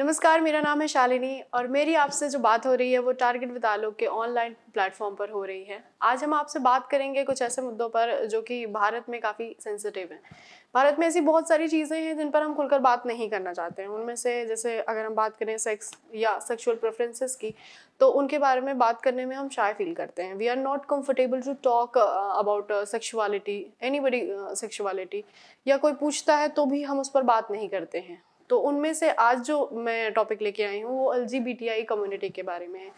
नमस्कार मेरा नाम है शालिनी और मेरी आपसे जो बात हो रही है वो टारगेट विद आलोक के ऑनलाइन प्लेटफॉर्म पर हो रही है आज हम आपसे बात करेंगे कुछ ऐसे मुद्दों पर जो कि भारत में काफ़ी सेंसिटिव हैं भारत में ऐसी बहुत सारी चीज़ें हैं जिन पर हम खुलकर बात नहीं करना चाहते हैं उनमें से जैसे अगर हम बात करें सेक्स या सेक्शुअल प्रेफरेंसेस की तो उनके बारे में बात करने में हम शाय फील करते हैं we are not comfortable to talk about sexuality anybody sexuality या कोई पूछता है तो भी हम उस पर बात नहीं करते हैं तो उनमें से आज जो मैं टॉपिक लेके आई हूँ वो एल कम्युनिटी के बारे में है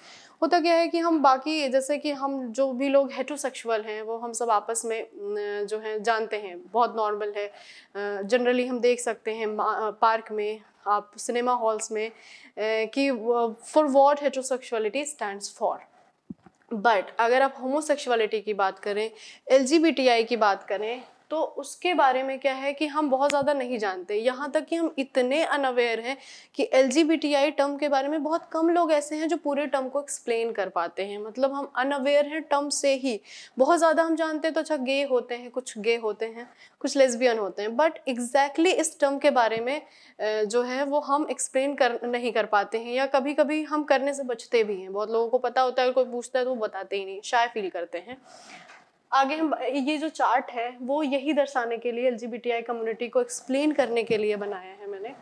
होता क्या है कि हम बाकी जैसे कि हम जो भी लोग हेटोसेक्सुअल हैं वो हम सब आपस में जो है जानते हैं बहुत नॉर्मल है जनरली हम देख सकते हैं पार्क में आप सिनेमा हॉल्स में कि for what heterosexuality stands for but अगर आप होमोसेक्सुअलिटी की बात करें एल की बात करें तो उसके बारे में क्या है कि हम बहुत ज़्यादा नहीं जानते यहाँ तक कि हम इतने अनअवेयर हैं कि एल टर्म के बारे में बहुत कम लोग ऐसे हैं जो पूरे टर्म को एक्सप्लेन कर पाते हैं मतलब हम अनअवेयर हैं टर्म से ही बहुत ज़्यादा हम जानते हैं तो अच्छा गे होते हैं कुछ गे होते हैं कुछ लेस्बियन होते हैं बट एग्जैक्टली exactly इस टर्म के बारे में जो है वो हम एक्सप्लेन कर नहीं कर पाते हैं या कभी कभी हम करने से बचते भी हैं बहुत लोगों को पता होता है कोई पूछता है तो वो बताते ही नहीं शायद फील करते हैं आगे हम ये जो चार्ट है वो यही दर्शाने के लिए एल कम्युनिटी को एक्सप्लेन करने के लिए बनाया है मैंने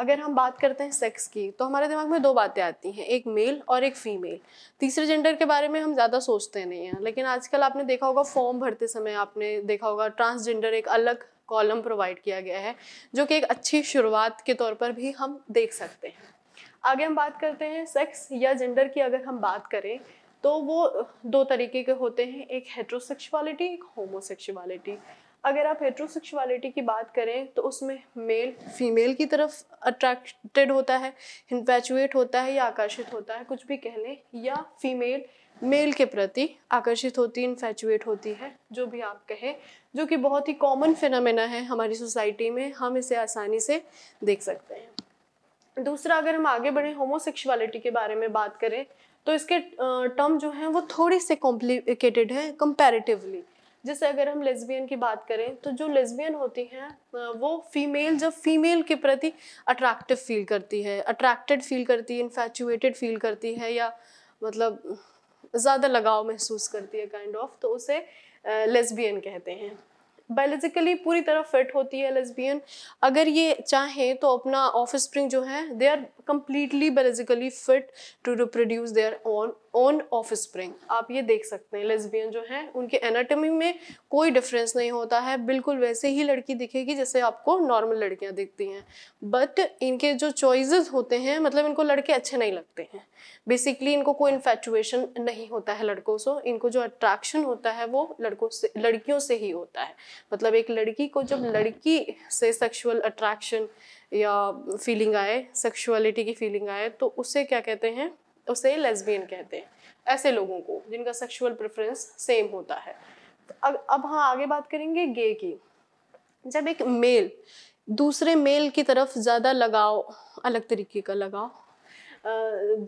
अगर हम बात करते हैं सेक्स की तो हमारे दिमाग में दो बातें आती हैं एक मेल और एक फीमेल तीसरे जेंडर के बारे में हम ज़्यादा सोचते नहीं हैं लेकिन आजकल आपने देखा होगा फॉर्म भरते समय आपने देखा होगा ट्रांसजेंडर एक अलग कॉलम प्रोवाइड किया गया है जो कि एक अच्छी शुरुआत के तौर पर भी हम देख सकते हैं आगे हम बात करते हैं सेक्स या जेंडर की अगर हम बात करें तो वो दो तरीके के होते हैं एक हेट्रोसेक्सुअलिटी एक होमोसेक्सुअलिटी अगर आप हेट्रोसेक्सुअलिटी की बात करें तो उसमें मेल फीमेल की तरफ अट्रैक्टेड होता है इन्फेचुएट होता है या आकर्षित होता है कुछ भी कह लें या फीमेल मेल के प्रति आकर्षित होती इन्फेचुएट होती है जो भी आप कहें जो कि बहुत ही कॉमन फिनमिना है हमारी सोसाइटी में हम इसे आसानी से देख सकते हैं दूसरा अगर हम आगे बढ़ें होमोसेक्सुअलिटी के बारे में बात करें तो इसके टर्म जो हैं वो थोड़ी से कॉम्प्लिकेटेड हैं कंपैरेटिवली जैसे अगर हम लेस्बियन की बात करें तो जो लेस्बियन होती हैं वो फीमेल जब फीमेल के प्रति अट्रैक्टिव फील करती है अट्रैक्टेड फील करती है इन्फेचुएटेड फील करती है या मतलब ज़्यादा लगाव महसूस करती है काइंड kind ऑफ of, तो उसे लेस्बियन कहते हैं बायोलॉजिकली पूरी तरह फिट होती है लेस्बियन अगर ये चाहें तो अपना ऑफ स्प्रिंग जो है they are completely biologically fit to reproduce their own on offspring आप ये देख सकते हैं लेस्बियन जो हैं उनके एनाटमी में कोई डिफरेंस नहीं होता है बिल्कुल वैसे ही लड़की दिखेगी जैसे आपको नॉर्मल लड़कियां दिखती हैं बट इनके जो चॉइसेस होते हैं मतलब इनको लड़के अच्छे नहीं लगते हैं बेसिकली इनको कोई इन्फेचुएशन नहीं होता है लड़कों से इनको जो अट्रैक्शन होता है वो लड़कों से लड़कियों से ही होता है मतलब एक लड़की को जब लड़की से सेक्शुअल अट्रैक्शन या फीलिंग आए सेक्शुअलिटी की फीलिंग आए तो उससे क्या कहते हैं उसे लेस्बियन कहते हैं ऐसे लोगों को जिनका सेक्सुअल प्रेफरेंस सेम होता है तो अग, अब हाँ आगे बात करेंगे गे की जब एक मेल दूसरे मेल की तरफ ज़्यादा लगाव अलग तरीके का लगाव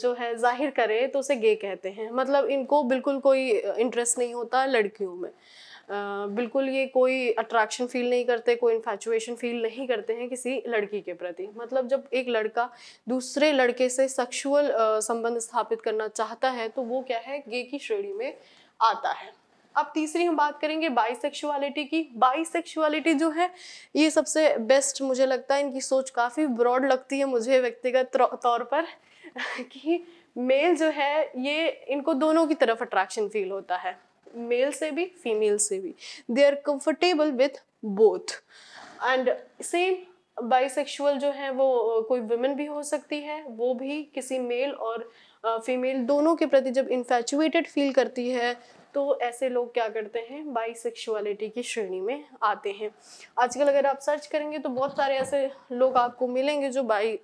जो है जाहिर करे तो उसे गे कहते हैं मतलब इनको बिल्कुल कोई इंटरेस्ट नहीं होता लड़कियों में बिल्कुल ये कोई अट्रैक्शन फील नहीं करते कोई इन्फेचुएशन फील नहीं करते हैं किसी लड़की के प्रति मतलब जब एक लड़का दूसरे लड़के से सेक्सुअल संबंध स्थापित करना चाहता है तो वो क्या है गे की श्रेणी में आता है अब तीसरी हम बात करेंगे सेक्शुअलिटी की सेक्शुअलिटी जो है ये सबसे बेस्ट मुझे लगता है इनकी सोच काफ़ी ब्रॉड लगती है मुझे व्यक्तिगत तौर पर कि मेल जो है ये इनको दोनों की तरफ अट्रैक्शन फील होता है मेल से भी फीमेल से भी they are comfortable with both and same bisexual जो है वो कोई वुमेन भी हो सकती है वो भी किसी मेल और फीमेल दोनों के प्रति जब इन्फेचुएटेड फील करती है तो ऐसे लोग क्या करते हैं बाइसेक्सुअलिटी की श्रेणी में आते हैं आजकल अगर आप सर्च करेंगे तो बहुत सारे ऐसे लोग आपको मिलेंगे जो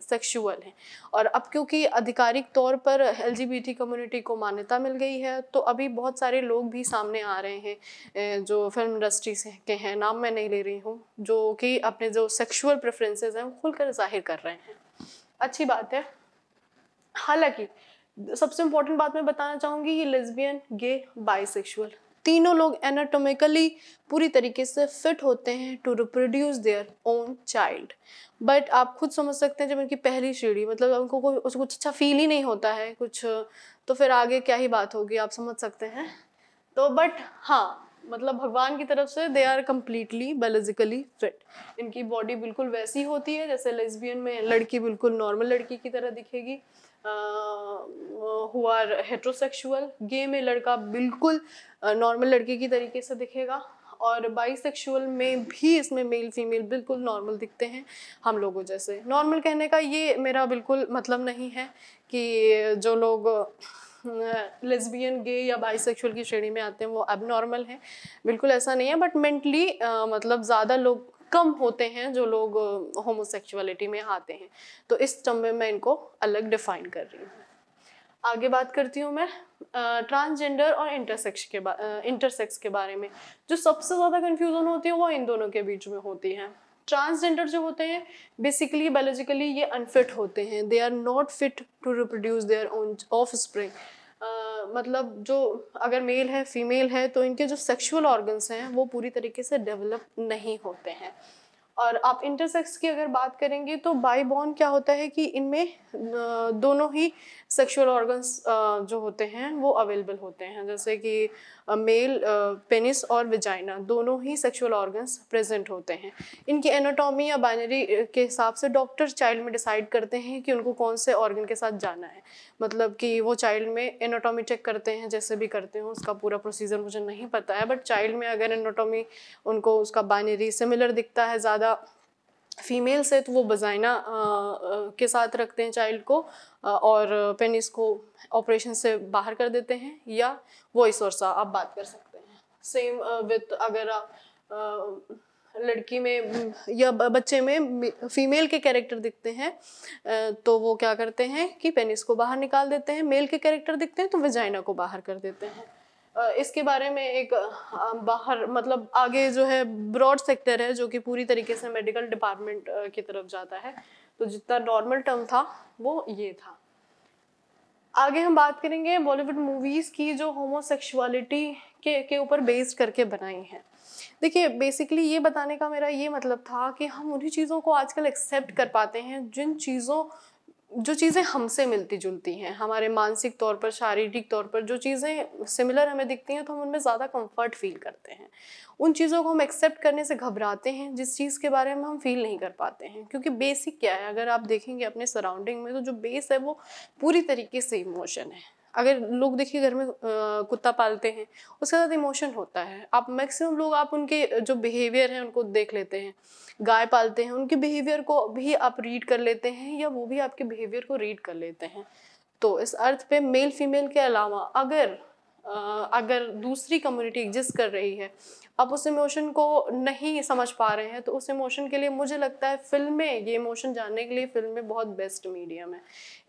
सेक्शुअल हैं और अब क्योंकि आधिकारिक तौर पर एल कम्युनिटी को मान्यता मिल गई है तो अभी बहुत सारे लोग भी सामने आ रहे हैं जो फिल्म इंडस्ट्री से के हैं नाम मैं नहीं ले रही हूँ जो कि अपने जो सेक्शुअल प्रेफरेंसेज हैं खुलकर जाहिर कर रहे हैं अच्छी बात है हालांकि सबसे इम्पोर्टेंट बात मैं बताना चाहूँगी ये लेस्बियन गे बाइसेक्सुअल तीनों लोग एनाटोमिकली पूरी तरीके से फिट होते हैं to reproduce their own child but आप खुद समझ सकते हैं जब इनकी पहली सीढ़ी मतलब उनको कोई उसको कुछ अच्छा फील ही नहीं होता है कुछ तो फिर आगे क्या ही बात होगी आप समझ सकते हैं तो बट हाँ मतलब भगवान की तरफ से they are completely biologically fit इनकी बॉडी बिल्कुल वैसी होती है जैसे लेस्बियन में लड़की बिल्कुल नॉर्मल लड़की की तरह दिखेगी हु आर हेट्रोसेक्सुअल गे में लड़का बिल्कुल नॉर्मल लड़के की तरीके से दिखेगा और बाइसेक्सुअल में भी इसमें मेल फीमेल बिल्कुल नॉर्मल दिखते हैं हम लोगों जैसे नॉर्मल कहने का ये मेरा बिल्कुल मतलब नहीं है कि जो लोग लेस्बियन गे या बाइसेक्सुअल की श्रेणी में आते हैं वो अब नॉर्मल हैं बिल्कुल ऐसा नहीं है बट मेंटली मतलब ज़्यादा लोग कम होते हैं जो लोग होमोसेक्सुअलिटी में आते हैं तो इस टर्म में मैं इनको अलग डिफाइन कर रही हूँ आगे बात करती हूँ मैं ट्रांसजेंडर और इंटरसेक्स के इंटरसेक्स के बारे में जो सबसे ज़्यादा कन्फ्यूज़न होती है वो इन दोनों के बीच में होती है ट्रांसजेंडर जो होते हैं बेसिकली बायोलॉजिकली ये अनफिट होते हैं they are not fit to reproduce their own offspring मतलब जो अगर मेल है फीमेल है तो इनके जो सेक्सुअल ऑर्गन्स हैं वो पूरी तरीके से डेवलप नहीं होते हैं और आप इंटरसेक्स की अगर बात करेंगे तो बाई बॉन्ड क्या होता है कि इनमें दोनों ही सेक्सुअल ऑर्गन्स जो होते हैं वो अवेलेबल होते हैं जैसे कि मेल पेनिस और विजाइना दोनों ही सेक्सुअल ऑर्गन्स प्रेजेंट होते हैं इनकी एनाटॉमी या बाइनरी के हिसाब से डॉक्टर चाइल्ड में डिसाइड करते हैं कि उनको कौन से ऑर्गन के साथ जाना है मतलब कि वो चाइल्ड में एनाटॉमी चेक करते हैं जैसे भी करते हैं उसका पूरा प्रोसीजर मुझे नहीं पता है बट चाइल्ड में अगर एनाटॉमी उनको उसका बाइनरी सिमिलर दिखता है ज़्यादा ज़्यादा फीमेल्स है तो वो बजाइना के साथ रखते हैं चाइल्ड को और पेनिस को ऑपरेशन से बाहर कर देते हैं या वॉइस सा आप बात कर सकते हैं सेम विथ अगर आप लड़की में या बच्चे में फीमेल के कैरेक्टर दिखते हैं तो वो क्या करते हैं कि पेनिस को बाहर निकाल देते हैं मेल के कैरेक्टर दिखते हैं तो वजाइना को बाहर कर देते हैं इसके बारे में एक बाहर मतलब आगे जो है ब्रॉड सेक्टर है जो कि पूरी तरीके से मेडिकल डिपार्टमेंट की तरफ जाता है तो जितना नॉर्मल टर्म था वो ये था आगे हम बात करेंगे बॉलीवुड मूवीज़ की जो होमोसेक्सुअलिटी के के ऊपर बेस्ड करके बनाई हैं देखिए बेसिकली ये बताने का मेरा ये मतलब था कि हम उन्हीं चीज़ों को आजकल एक्सेप्ट कर पाते हैं जिन चीज़ों जो चीज़ें हमसे मिलती जुलती हैं हमारे मानसिक तौर पर शारीरिक तौर पर जो चीज़ें सिमिलर हमें दिखती हैं तो हम उनमें ज़्यादा कंफर्ट फील करते हैं उन चीज़ों को हम एक्सेप्ट करने से घबराते हैं जिस चीज़ के बारे में हम फील नहीं कर पाते हैं क्योंकि बेसिक क्या है अगर आप देखेंगे अपने सराउंडिंग में तो जो बेस है वो पूरी तरीके से इमोशन है अगर लोग देखिए घर में कुत्ता पालते हैं उसके साथ इमोशन होता है आप मैक्सिमम लोग आप उनके जो बिहेवियर हैं उनको देख लेते हैं गाय पालते हैं उनके बिहेवियर को भी आप रीड कर लेते हैं या वो भी आपके बिहेवियर को रीड कर लेते हैं तो इस अर्थ पे मेल फीमेल के अलावा अगर अगर दूसरी कम्युनिटी एग्जिस्ट कर रही है आप उस इमोशन को नहीं समझ पा रहे हैं तो उस इमोशन के लिए मुझे लगता है फिल्में ये इमोशन जानने के लिए फिल्में बहुत बेस्ट मीडियम है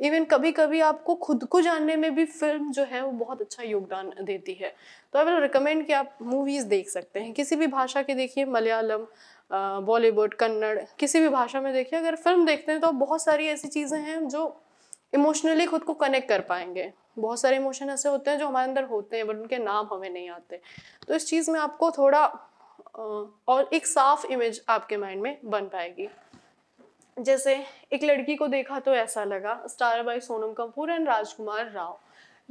इवन कभी कभी आपको खुद को जानने में भी फिल्म जो है वो बहुत अच्छा योगदान देती है तो आई विल रिकमेंड कि आप मूवीज़ देख सकते हैं किसी भी भाषा के देखिए मलयालम बॉलीवुड कन्नड़ किसी भी भाषा में देखिए अगर फिल्म देखते हैं तो बहुत सारी ऐसी चीज़ें हैं जो इमोशनली खुद को कनेक्ट कर पाएंगे बहुत सारे इमोशन ऐसे होते हैं जो हमारे अंदर होते हैं बट उनके नाम हमें नहीं आते तो इस चीज़ में आपको थोड़ा और एक साफ इमेज आपके माइंड में बन पाएगी जैसे एक लड़की को देखा तो ऐसा लगा star by Sonam Kapoor and Rajkumar Rao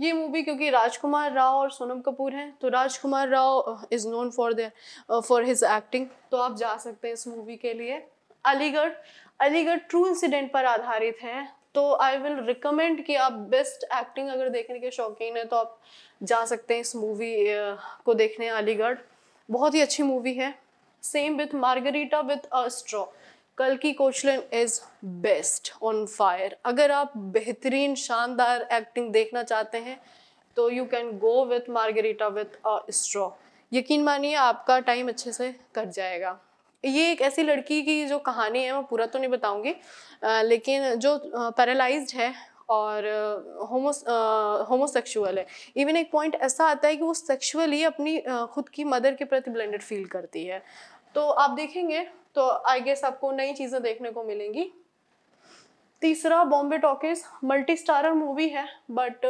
ये मूवी क्योंकि राजकुमार राव और सोनम कपूर हैं तो Rajkumar Rao is known for their for his acting तो आप जा सकते हैं इस मूवी के लिए अलीगढ़ अलीगढ़ ट्रू इंसिडेंट पर आधारित है तो आई विल रिकमेंड कि आप बेस्ट एक्टिंग अगर देखने के शौकीन हैं तो आप जा सकते हैं इस मूवी को देखने अलीगढ़ बहुत ही अच्छी मूवी है same with Margarita with a straw कल की Koechlin is best on fire अगर आप बेहतरीन शानदार एक्टिंग देखना चाहते हैं तो you can go with Margarita with a यकीन मानिए आपका टाइम अच्छे से कट जाएगा ये एक ऐसी लड़की की जो कहानी है मैं पूरा तो नहीं बताऊंगी लेकिन जो पैरालाइज्ड है और होमो होमोसेक्सुअल है इवन एक पॉइंट ऐसा आता है कि वो सेक्सुअली अपनी खुद की मदर के प्रति ब्लेंडेड फील करती है तो आप देखेंगे तो आई गेस आपको नई चीज़ें देखने को मिलेंगी तीसरा Bombay talkies multi starrer movie है बट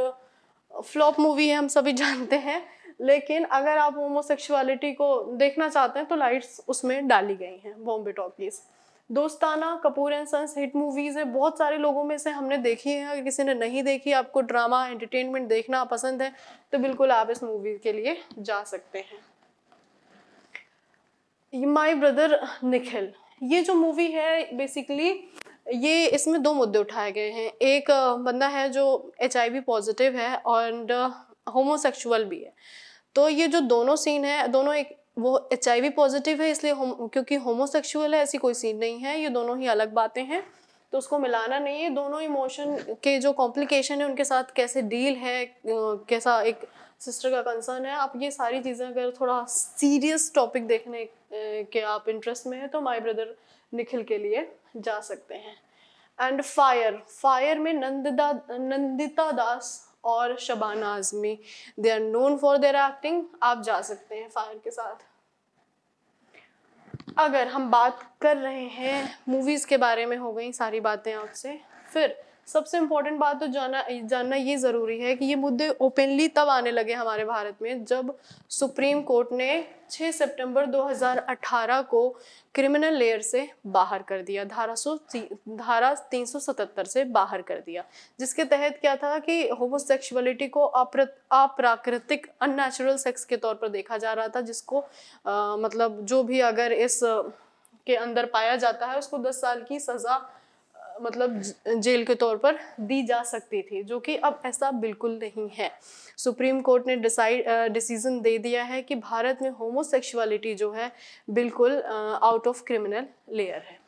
फ्लॉप मूवी है हम सभी जानते हैं लेकिन अगर आप होमोसेक्सुअलिटी को देखना चाहते हैं तो लाइट्स उसमें डाली गई हैं Bombay talkies Dostana Kapoor and sons hit movies है बहुत सारे लोगों में से हमने देखी है अगर किसी ने नहीं देखी आपको ड्रामा एंटरटेनमेंट देखना पसंद है तो बिल्कुल आप इस मूवी के लिए जा सकते हैं माई ब्रदर निखिल ये जो मूवी है बेसिकली ये इसमें दो मुद्दे उठाए गए हैं एक बंदा है जो एच पॉजिटिव है और होमोसेक्सुअल भी है तो ये जो दोनों सीन है दोनों एक वो एच पॉजिटिव है इसलिए होम क्योंकि होमोसेक्सुअल है ऐसी कोई सीन नहीं है ये दोनों ही अलग बातें हैं तो उसको मिलाना नहीं है दोनों इमोशन के जो कॉम्प्लिकेशन है उनके साथ कैसे डील है कैसा एक सिस्टर का कंसर्न है आप ये सारी चीज़ें अगर थोड़ा सीरियस टॉपिक देखने के आप इंटरेस्ट में हैं तो माय ब्रदर निखिल के लिए जा सकते हैं एंड फायर फायर में नंदिता नंदिता दास और Shabana Azmi they are known for their acting आप जा सकते हैं फायर के साथ अगर हम बात कर रहे हैं मूवीज़ के बारे में हो गई सारी बातें आपसे फिर सबसे इम्पोर्टेंट बात तो जाना जानना ये ज़रूरी है कि ये मुद्दे ओपनली तब आने लगे हमारे भारत में जब सुप्रीम कोर्ट ने 6 सितंबर 2018 को क्रिमिनल लेयर से बाहर कर दिया धारा सौ धारा 377 से बाहर कर दिया जिसके तहत क्या था कि होमोसेक्सुअलिटी को अप्राकृतिक अननेचुरल सेक्स के तौर पर देखा जा रहा था जिसको आ, मतलब जो भी अगर इस के अंदर पाया जाता है उसको दस साल की सज़ा मतलब जेल के तौर पर दी जा सकती थी जो कि अब ऐसा बिल्कुल नहीं है सुप्रीम कोर्ट ने डिसाइड डिसीज़न दे दिया है कि भारत में होमोसेक्सुअलिटी जो है बिल्कुल आउट ऑफ क्रिमिनल लेयर है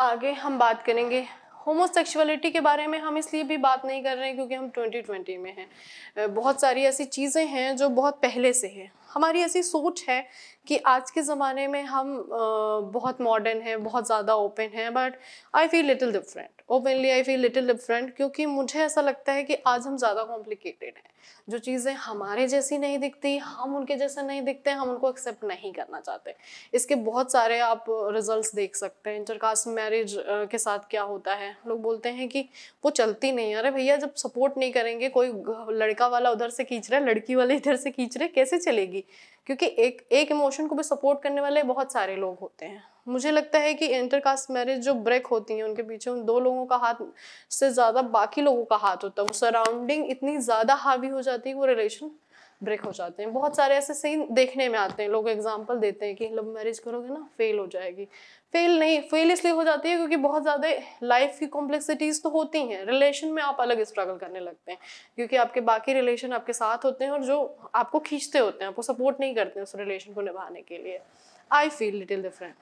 आगे हम बात करेंगे होमोसेक्सुअलिटी के बारे में हम इसलिए भी बात नहीं कर रहे हैं क्योंकि हम 2020 में हैं बहुत सारी ऐसी चीज़ें हैं जो बहुत पहले से हैं हमारी ऐसी सोच है कि आज के ज़माने में हम बहुत मॉडर्न हैं बहुत ज़्यादा ओपन हैं but I feel little different openly I feel little different क्योंकि मुझे ऐसा लगता है कि आज हम ज़्यादा कॉम्प्लिकेटेड हैं जो चीज़ें हमारे जैसी नहीं दिखती हम उनके जैसे नहीं दिखते हम उनको एक्सेप्ट नहीं करना चाहते इसके बहुत सारे आप रिजल्ट देख सकते हैं इंटरकास्ट मैरिज के साथ क्या होता है लोग बोलते हैं कि वो चलती नहीं अरे भैया जब सपोर्ट नहीं करेंगे कोई लड़का वाला उधर से खींच रहा है लड़की वाले इधर से खींच रहे कैसे चलेगी भी क्योंकि एक एक इमोशन को भी सपोर्ट करने वाले बहुत सारे लोग होते हैं मुझे लगता है कि इंटरकास्ट मैरिज जो ब्रेक होती है उनके पीछे उन दो लोगों का हाथ से ज़्यादा बाकी लोगों का हाथ होता है वो सराउंडिंग इतनी ज़्यादा हावी हो जाती है वो रिलेशन ब्रेक हो जाते हैं बहुत सारे ऐसे सीन देखने में आते हैं लोग एग्जाम्पल देते हैं कि लव मैरिज करोगे ना फेल हो जाएगी फेल नहीं फेल इसलिए हो जाती है क्योंकि बहुत ज़्यादा लाइफ की कॉम्प्लेक्सिटीज़ तो होती हैं रिलेशन में आप अलग स्ट्रगल करने लगते हैं क्योंकि आपके बाकी रिलेशन आपके साथ होते हैं और जो आपको खींचते होते हैं आपको सपोर्ट नहीं करते हैं उस रिलेशन को निभाने के लिए I feel little different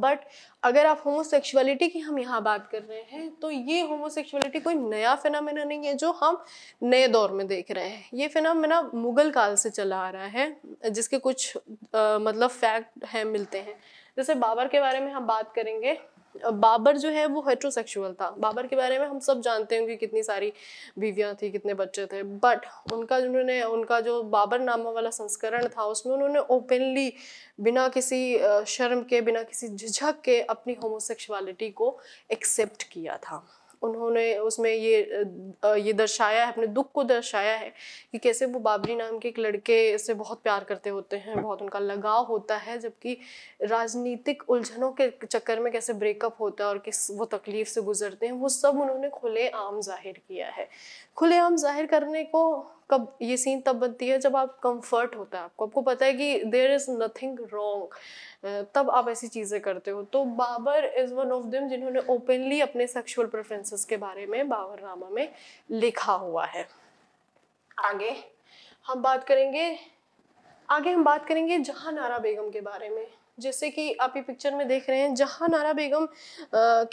but अगर आप होमोसेक्सुअलिटी की हम यहाँ बात कर रहे हैं तो ये होमोसेक्सुअलिटी कोई नया फिनमिना नहीं है जो हम नए दौर में देख रहे हैं ये फिनमिना मुगल काल से चला आ रहा है जिसके कुछ आ, मतलब फैक्ट हैं मिलते हैं जैसे बाबर के बारे में हम बात करेंगे बाबर जो है वो हेट्रोसेक्सुअल था बाबर के बारे में हम सब जानते हैं कि कितनी सारी बीवियाँ थी कितने बच्चे थे बट उनका उन्होंने उनका जो बाबर नामा वाला संस्करण था उसमें उन्होंने ओपनली बिना किसी शर्म के बिना किसी झिझक के अपनी होमोसेक्सुअलिटी को एक्सेप्ट किया था उन्होंने उसमें ये ये दर्शाया है अपने दुख को दर्शाया है कि कैसे वो बाबरी नाम के एक लड़के से बहुत प्यार करते होते हैं बहुत उनका लगाव होता है जबकि राजनीतिक उलझनों के चक्कर में कैसे ब्रेकअप होता है और किस वो तकलीफ से गुजरते हैं वो सब उन्होंने खुलेआम जाहिर किया है खुलेआम जाहिर करने को कब ये सीन तब बनती है जब आप कंफर्ट होता है आपको आपको पता है कि देर इज़ नथिंग रॉन्ग तब आप ऐसी चीज़ें करते हो तो Babar is one of them जिन्होंने ओपनली अपने सेक्सुअल प्रेफरेंसेस के बारे में बाबर रामा में लिखा हुआ है आगे हम बात करेंगे आगे हम बात करेंगे जहाँ नारा बेगम के बारे में जैसे कि आप ये पिक्चर में देख रहे हैं जहाँ नारा बेगम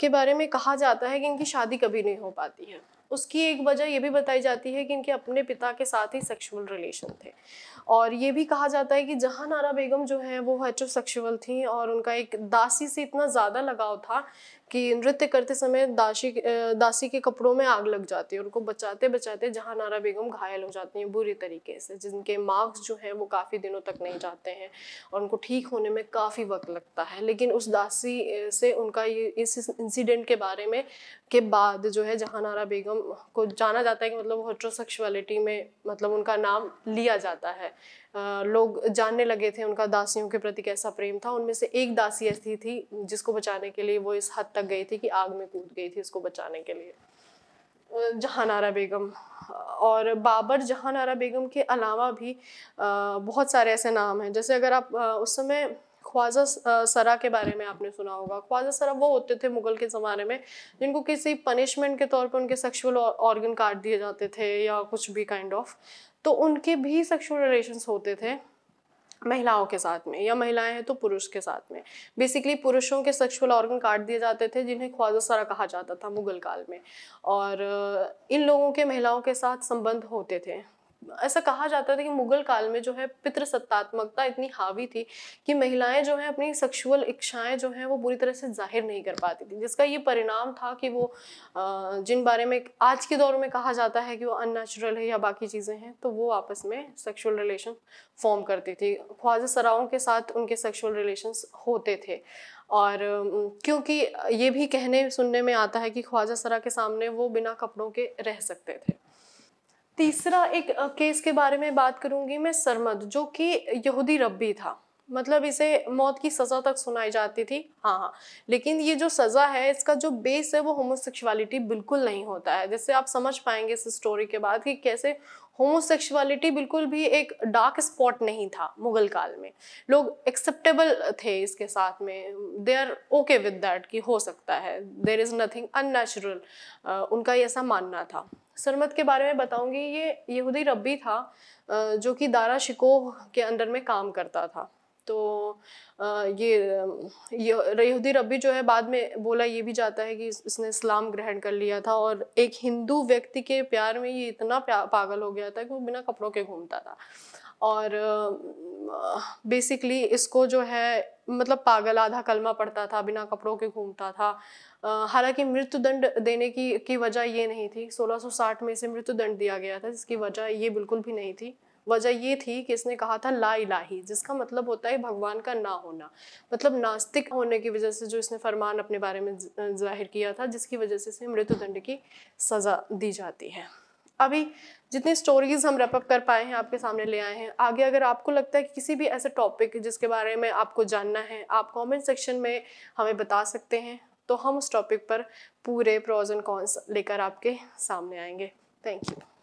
के बारे में कहा जाता है कि इनकी शादी कभी नहीं हो पाती है उसकी एक वजह यह भी बताई जाती है कि इनके अपने पिता के साथ ही सेक्सुअल रिलेशन थे और ये भी कहा जाता है कि जहाँ नारा बेगम जो है वो हेट्रोसेक्सुअल थी और उनका एक दासी से इतना ज़्यादा लगाव था कि नृत्य करते समय दासी दासी के कपड़ों में आग लग जाती है उनको बचाते बचाते जहाँ नारा बेगम घायल हो जाती हैं बुरी तरीके से जिनके मार्क्स जो हैं वो काफ़ी दिनों तक नहीं जाते हैं और उनको ठीक होने में काफ़ी वक्त लगता है लेकिन उस दासी से उनका ये इस इंसिडेंट के बारे में के बाद जो है जहाँ बेगम को जाना जाता है कि मतलब होट्रोसेक्सुअलिटी में मतलब उनका नाम लिया जाता है लोग जानने लगे थे उनका दासियों के प्रति कैसा प्रेम था उनमें से एक दासी ऐसी थी जिसको बचाने के लिए वो इस हद तक तक गई थी कि आग में कूद गई थी उसको बचाने के लिए जहानारा बेगम और बाबर जहानारा बेगम के अलावा भी बहुत सारे ऐसे नाम हैं जैसे अगर आप उस समय ख्वाजा सरा के बारे में आपने सुना होगा ख्वाजा सरा वो होते थे मुगल के ज़माने में जिनको किसी पनिशमेंट के तौर पर उनके सेक्सुअल ऑर्गन काट दिए जाते थे या कुछ भी काइंड kind ऑफ of. तो उनके भी सेक्सुअल रिलेशंस होते थे महिलाओं के साथ में या महिलाएं हैं तो पुरुष के साथ में बेसिकली पुरुषों के सेक्सुअल ऑर्गन काट दिए जाते थे जिन्हें ख्वाजा सारा कहा जाता था मुगल काल में और इन लोगों के महिलाओं के साथ संबंध होते थे ऐसा कहा जाता था कि मुगल काल में जो है पितृसत्तात्मकता इतनी हावी थी कि महिलाएं जो हैं अपनी सेक्सुअल इच्छाएं जो हैं वो बुरी तरह से जाहिर नहीं कर पाती थी जिसका ये परिणाम था कि वो जिन बारे में आज के दौर में कहा जाता है कि वो अननेचुरल है या बाकी चीज़ें हैं तो वो आपस में सेक्शुअल रिलेशन फॉर्म करती थी ख्वाजा सराओं के साथ उनके सेक्शुअल रिलेशंस होते थे और क्योंकि ये भी कहने सुनने में आता है कि ख्वाजा सरा के सामने वो बिना कपड़ों के रह सकते थे तीसरा एक केस के बारे में बात करूंगी मैं सरमद जो कि यहूदी रब्बी था मतलब इसे मौत की सज़ा तक सुनाई जाती थी हाँ हाँ लेकिन ये जो सज़ा है इसका जो बेस है वो होमोसेक्सुअलिटी बिल्कुल नहीं होता है जैसे आप समझ पाएंगे इस स्टोरी के बाद कि कैसे होमोसेक्सुअलिटी बिल्कुल भी एक डार्क स्पॉट नहीं था मुगल काल में लोग एक्सेप्टेबल थे इसके साथ में they are okay with that कि हो सकता है देर इज़ नथिंग अननेचुरल उनका ऐसा मानना था सरमत के बारे में बताऊंगी ये यहूदी रब्बी था जो कि दारा शिकोह के अंडर में काम करता था तो ये यहूदी रब्बी जो है बाद में बोला ये भी जाता है कि इसने इस्लाम ग्रहण कर लिया था और एक हिंदू व्यक्ति के प्यार में ये इतना पागल हो गया था कि वो बिना कपड़ों के घूमता था और बेसिकली इसको जो है मतलब पागल आधा कलमा पड़ता था बिना कपड़ों के घूमता था हालांकि मृत्युदंड देने की की वजह ये नहीं थी 1660 में इसे मृत्युदंड दिया गया था जिसकी वजह ये बिल्कुल भी नहीं थी वजह ये थी कि इसने कहा था ला इलाही जिसका मतलब होता है भगवान का ना होना मतलब नास्तिक होने की वजह से जो इसने फरमान अपने बारे में जाहिर किया था जिसकी वजह से इसे मृत्युदंड की सज़ा दी जाती है अभी जितनी स्टोरीज हम रेपअप कर पाए हैं आपके सामने ले आए हैं आगे अगर आपको लगता है कि किसी भी ऐसे टॉपिक जिसके बारे में आपको जानना है आप कमेंट सेक्शन में हमें बता सकते हैं तो हम उस टॉपिक पर पूरे प्रोज एंड कॉन्स लेकर आपके सामने आएंगे थैंक यू